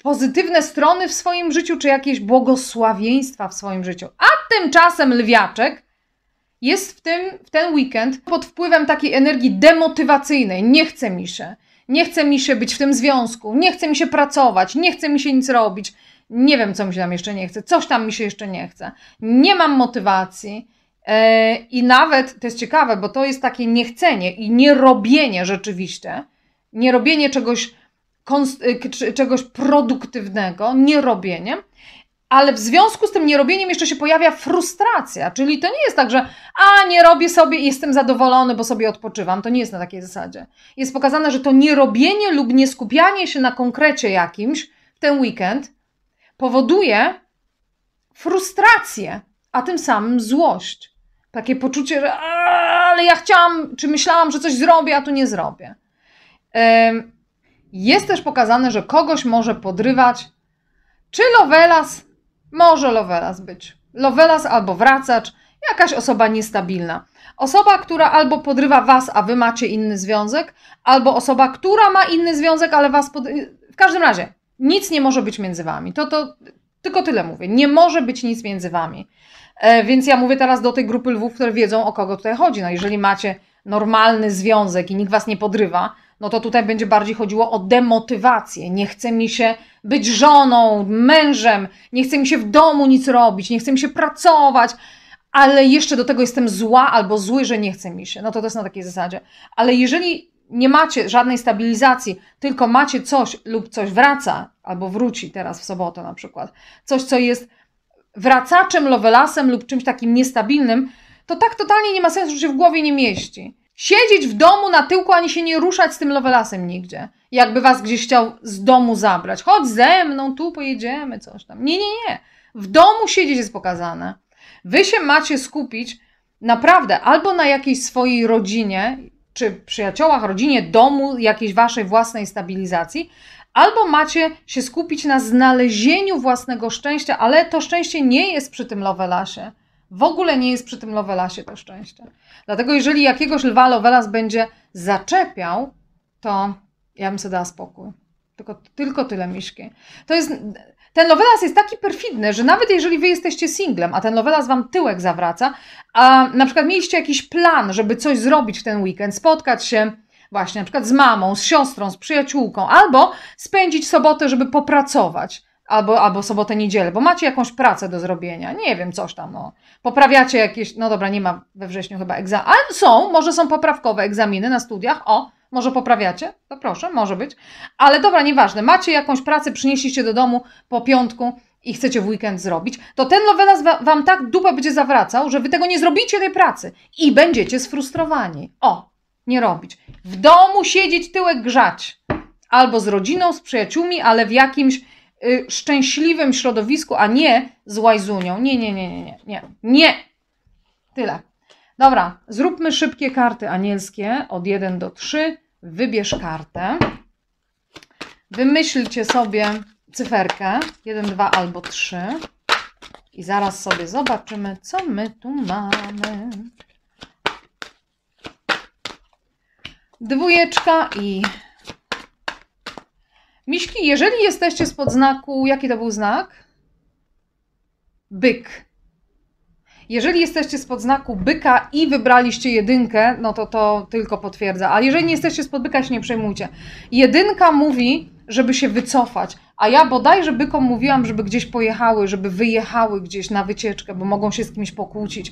pozytywne strony w swoim życiu, czy jakieś błogosławieństwa w swoim życiu. A tymczasem lwiaczek jest w, tym, w ten weekend pod wpływem takiej energii demotywacyjnej. Nie chce mi się. Nie chce mi się być w tym związku, nie chce mi się pracować, nie chce mi się nic robić, nie wiem, co mi się tam jeszcze nie chce, coś tam mi się jeszcze nie chce, nie mam motywacji, E, I nawet, to jest ciekawe, bo to jest takie niechcenie i nierobienie rzeczywiście, nierobienie czegoś, e, czegoś produktywnego, nierobienie, ale w związku z tym nierobieniem jeszcze się pojawia frustracja, czyli to nie jest tak, że a nie robię sobie i jestem zadowolony, bo sobie odpoczywam. To nie jest na takiej zasadzie. Jest pokazane, że to nierobienie lub nieskupianie się na konkrecie jakimś w ten weekend powoduje frustrację, a tym samym złość. Takie poczucie, że ale ja chciałam, czy myślałam, że coś zrobię, a tu nie zrobię. Jest też pokazane, że kogoś może podrywać, czy Lovelas, może Lovelas być. Lovelas albo wracacz, jakaś osoba niestabilna. Osoba, która albo podrywa was, a wy macie inny związek, albo osoba, która ma inny związek, ale was pod... W każdym razie, nic nie może być między wami. To, to tylko tyle mówię. Nie może być nic między wami. E, więc ja mówię teraz do tej grupy lwów, które wiedzą o kogo tutaj chodzi. No jeżeli macie normalny związek i nikt was nie podrywa, no to tutaj będzie bardziej chodziło o demotywację. Nie chce mi się być żoną, mężem, nie chce mi się w domu nic robić, nie chce mi się pracować, ale jeszcze do tego jestem zła albo zły, że nie chce mi się. No to to jest na takiej zasadzie. Ale jeżeli nie macie żadnej stabilizacji, tylko macie coś lub coś wraca, albo wróci teraz w sobotę na przykład, coś, co jest wracaczem, lowelasem lub czymś takim niestabilnym, to tak totalnie nie ma sensu, że się w głowie nie mieści. Siedzieć w domu na tyłku, ani się nie ruszać z tym lowelasem nigdzie. Jakby was gdzieś chciał z domu zabrać. Chodź ze mną, tu pojedziemy, coś tam. Nie, nie, nie. W domu siedzieć jest pokazane. Wy się macie skupić naprawdę albo na jakiejś swojej rodzinie, czy przyjaciołach, rodzinie, domu, jakiejś waszej własnej stabilizacji, albo macie się skupić na znalezieniu własnego szczęścia, ale to szczęście nie jest przy tym lowelasie. W ogóle nie jest przy tym lowelasie to szczęście. Dlatego, jeżeli jakiegoś lwa lowelas będzie zaczepiał, to ja bym sobie dała spokój. Tylko, tylko tyle miszki. To jest, ten lowelas jest taki perfidny, że nawet jeżeli wy jesteście singlem, a ten lowelas wam tyłek zawraca, a na przykład mieliście jakiś plan, żeby coś zrobić w ten weekend, spotkać się, właśnie na przykład z mamą, z siostrą, z przyjaciółką, albo spędzić sobotę, żeby popracować. Albo, albo sobotę, niedzielę, bo macie jakąś pracę do zrobienia, nie wiem, coś tam, no. Poprawiacie jakieś, no dobra, nie ma we wrześniu chyba egzamin, ale są, może są poprawkowe egzaminy na studiach, o, może poprawiacie? To proszę, może być. Ale dobra, nieważne, macie jakąś pracę, przynieśliście do domu po piątku i chcecie w weekend zrobić, to ten nowelas wam tak dupę będzie zawracał, że wy tego nie zrobicie tej pracy i będziecie sfrustrowani. O, nie robić. W domu siedzieć tyłek grzać. Albo z rodziną, z przyjaciółmi, ale w jakimś y, szczęśliwym środowisku, a nie z łajzunią. Nie, nie, nie, nie, nie, nie. Nie. Tyle. Dobra, zróbmy szybkie karty anielskie od 1 do 3. Wybierz kartę. Wymyślcie sobie cyferkę 1, 2 albo 3. I zaraz sobie zobaczymy, co my tu mamy. dwójeczka i miśki. Jeżeli jesteście spod znaku, jaki to był znak? Byk. Jeżeli jesteście spod znaku byka i wybraliście jedynkę, no to to tylko potwierdza. Ale jeżeli nie jesteście spod byka, się nie przejmujcie. Jedynka mówi, żeby się wycofać. A ja bodajże bykom mówiłam, żeby gdzieś pojechały, żeby wyjechały gdzieś na wycieczkę, bo mogą się z kimś pokłócić.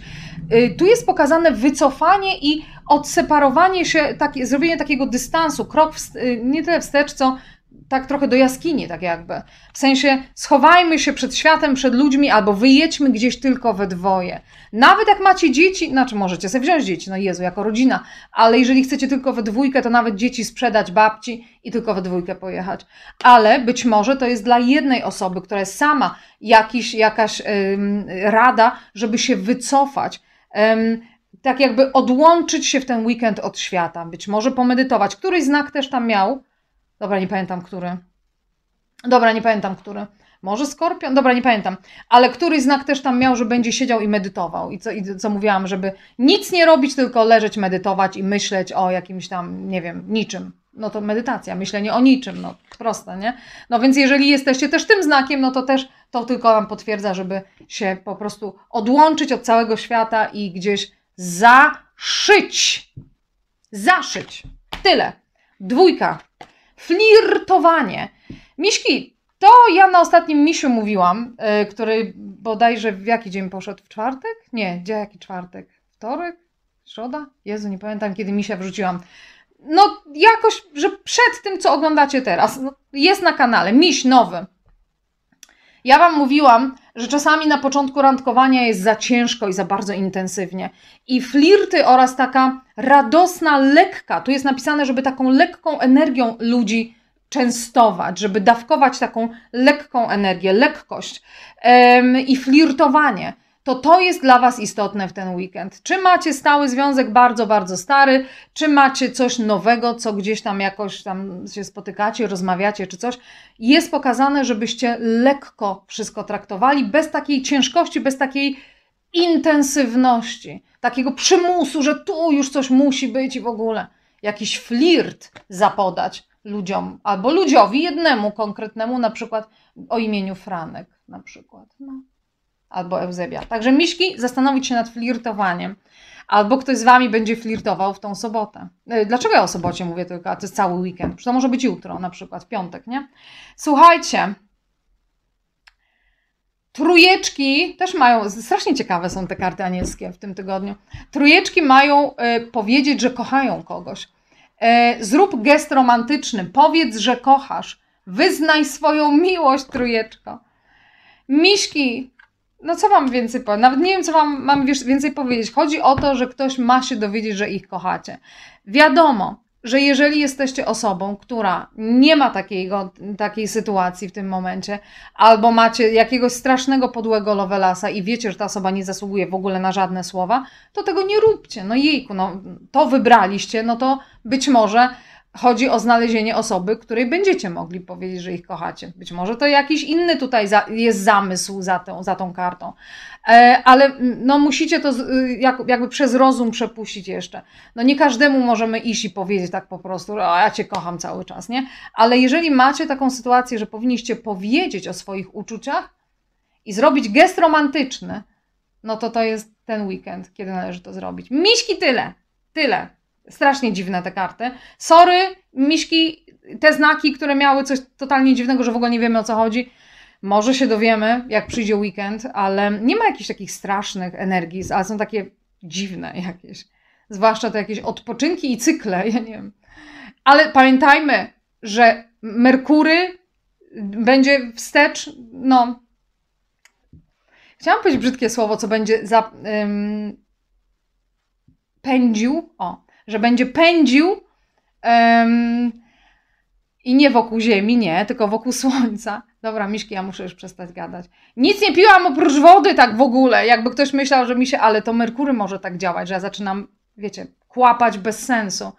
Y, tu jest pokazane wycofanie i odseparowanie się, takie, zrobienie takiego dystansu, krok, w, y, nie tyle wstecz, co tak trochę do jaskini, tak jakby. W sensie schowajmy się przed światem, przed ludźmi, albo wyjedźmy gdzieś tylko we dwoje. Nawet jak macie dzieci, znaczy możecie sobie wziąć dzieci, no Jezu, jako rodzina, ale jeżeli chcecie tylko we dwójkę, to nawet dzieci sprzedać babci i tylko we dwójkę pojechać. Ale być może to jest dla jednej osoby, która jest sama, jakiś, jakaś rada, żeby się wycofać. tak jakby odłączyć się w ten weekend od świata, być może pomedytować. Któryś znak też tam miał, Dobra, nie pamiętam, który. Dobra, nie pamiętam, który. Może skorpion? Dobra, nie pamiętam. Ale który znak też tam miał, że będzie siedział i medytował. I co, I co mówiłam, żeby nic nie robić, tylko leżeć, medytować i myśleć o jakimś tam, nie wiem, niczym. No to medytacja, myślenie o niczym, no proste, nie? No więc jeżeli jesteście też tym znakiem, no to też to tylko nam potwierdza, żeby się po prostu odłączyć od całego świata i gdzieś zaszyć. Zaszyć. Tyle. Dwójka. Flirtowanie. Miśki, to ja na ostatnim misiu mówiłam, yy, który bodajże w jaki dzień poszedł? W czwartek? Nie, gdzie jaki czwartek? Wtorek? Środa? Jezu, nie pamiętam, kiedy misia wrzuciłam. No, jakoś, że przed tym, co oglądacie teraz, no, jest na kanale, miś nowy. Ja Wam mówiłam, że czasami na początku randkowania jest za ciężko i za bardzo intensywnie. I flirty oraz taka radosna, lekka, tu jest napisane, żeby taką lekką energią ludzi częstować, żeby dawkować taką lekką energię, lekkość i flirtowanie to to jest dla Was istotne w ten weekend. Czy macie stały związek bardzo, bardzo stary, czy macie coś nowego, co gdzieś tam jakoś tam się spotykacie, rozmawiacie czy coś. Jest pokazane, żebyście lekko wszystko traktowali, bez takiej ciężkości, bez takiej intensywności, takiego przymusu, że tu już coś musi być i w ogóle. Jakiś flirt zapodać ludziom, albo ludziowi jednemu konkretnemu, na przykład o imieniu Franek na przykład. No albo Eusebia. Także miśki, zastanowić się nad flirtowaniem. Albo ktoś z wami będzie flirtował w tą sobotę. E, dlaczego ja o sobocie mówię tylko, a to jest cały weekend? Przecież to może być jutro, na przykład, piątek, nie? Słuchajcie. Trujeczki też mają, strasznie ciekawe są te karty anielskie w tym tygodniu. Trujeczki mają y, powiedzieć, że kochają kogoś. Y, zrób gest romantyczny, powiedz, że kochasz. Wyznaj swoją miłość, trujeczko. Miśki, no co mam więcej powiedzieć? Nawet nie wiem, co wam mam więcej powiedzieć. Chodzi o to, że ktoś ma się dowiedzieć, że ich kochacie. Wiadomo, że jeżeli jesteście osobą, która nie ma takiego, takiej sytuacji w tym momencie, albo macie jakiegoś strasznego podłego lowelasa i wiecie, że ta osoba nie zasługuje w ogóle na żadne słowa, to tego nie róbcie. No jejku, no to wybraliście, no to być może Chodzi o znalezienie osoby, której będziecie mogli powiedzieć, że ich kochacie. Być może to jakiś inny tutaj za, jest zamysł za tą, za tą kartą, e, ale no, musicie to y, jak, jakby przez rozum przepuścić jeszcze. No nie każdemu możemy iść i powiedzieć tak po prostu, że ja cię kocham cały czas, nie? Ale jeżeli macie taką sytuację, że powinniście powiedzieć o swoich uczuciach i zrobić gest romantyczny, no to to jest ten weekend, kiedy należy to zrobić. Miśki tyle, tyle. Strasznie dziwne te karty. Sorry, miszki, te znaki, które miały coś totalnie dziwnego, że w ogóle nie wiemy o co chodzi. Może się dowiemy, jak przyjdzie weekend, ale nie ma jakichś takich strasznych energii, ale są takie dziwne jakieś. Zwłaszcza te jakieś odpoczynki i cykle, ja nie wiem. Ale pamiętajmy, że Merkury będzie wstecz, no. Chciałam powiedzieć brzydkie słowo, co będzie za, ym, pędził, o, że będzie pędził um, i nie wokół Ziemi, nie, tylko wokół Słońca. Dobra, Miszki, ja muszę już przestać gadać. Nic nie piłam oprócz wody tak w ogóle. Jakby ktoś myślał, że mi się, ale to Merkury może tak działać, że ja zaczynam, wiecie, kłapać bez sensu.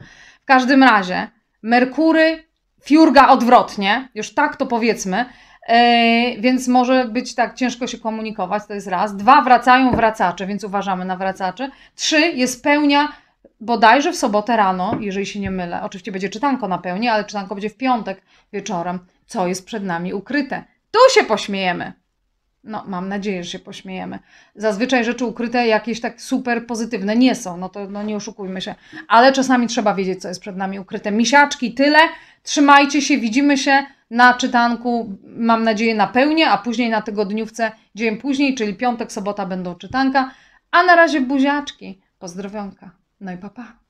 W każdym razie, Merkury, fiurga odwrotnie, już tak to powiedzmy, Yy, więc może być tak ciężko się komunikować, to jest raz. Dwa, wracają wracacze, więc uważamy na wracacze. Trzy, jest pełnia bodajże w sobotę rano, jeżeli się nie mylę. Oczywiście będzie czytanko na pełni, ale czytanko będzie w piątek wieczorem, co jest przed nami ukryte. Tu się pośmiejemy. No, mam nadzieję, że się pośmiejemy. Zazwyczaj rzeczy ukryte jakieś tak super pozytywne nie są, no to no nie oszukujmy się. Ale czasami trzeba wiedzieć, co jest przed nami ukryte. Misiaczki, tyle. Trzymajcie się, widzimy się na czytanku, mam nadzieję, na pełni, a później na tygodniówce dzień później, czyli piątek, sobota będą czytanka. A na razie buziaczki. Pozdrowionka. No, Papa.